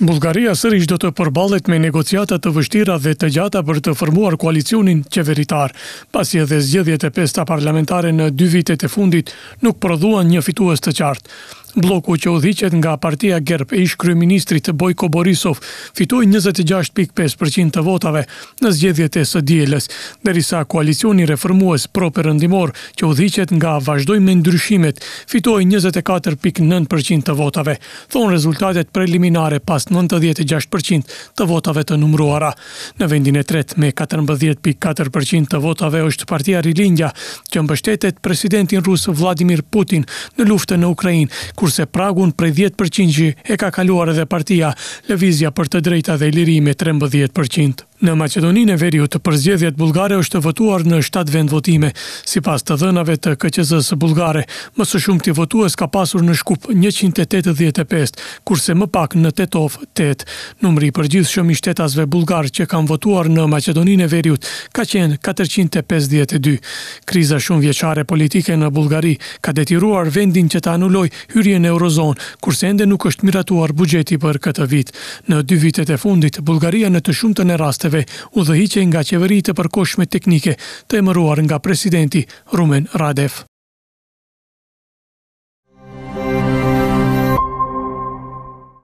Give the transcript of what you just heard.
Bulgaria sërish do të përbalet me negociatat të vështira dhe të gjata për të formuar koalicionin qeveritar, pasi edhe zgjedhjet e pesta parlamentare në dy vitet e fundit nuk prodhuan një fitues të qartë. Bloku që udhiqet nga partia GERP e ish kryeministri të Bojko Borisov fitoi 26.5% të votave në zgjedhjet e së dielës, derisa koalicioni reformues pro perëndimor që udhiqet nga vazhdoj me ndryshimet fitoi 24.9% të votave, thon rezultatet preliminare pas 96% të votave të numëruara. Në vendin e tretë me 14.4% të votave është partia Rilindja, që mbështetet presidentin rus Vladimir Putin në luftën në Ukrainë, kurse pragun prej 10% që e ka kaluar edhe partia Lëvizja për të drejta dhe lirimi 13%. Në Macedoninë e Veriut, përzgjedhjet bullgare është votuar në 7 vend votime, si pas të dhënave të këqëzës bullgare. Më së shumë të votuës ka pasur në shkup 185, kurse më pak në Tetov 8. Numri për gjithë shumë i shtetasve bullgarë që kam votuar në Macedoninë e Veriut ka qenë 452. Kriza shumë vjeqare politike në Bulgari ka detiruar vendin që ta anuloj hyrje në Eurozon, kurse ende nuk është miratuar bugjeti për këtë vit. Në dy vitet e fundit, Bullgaria në të shumë të raste shteteve u dhëhiqe nga qeveri të përkoshme teknike të emëruar nga presidenti Rumen Radev.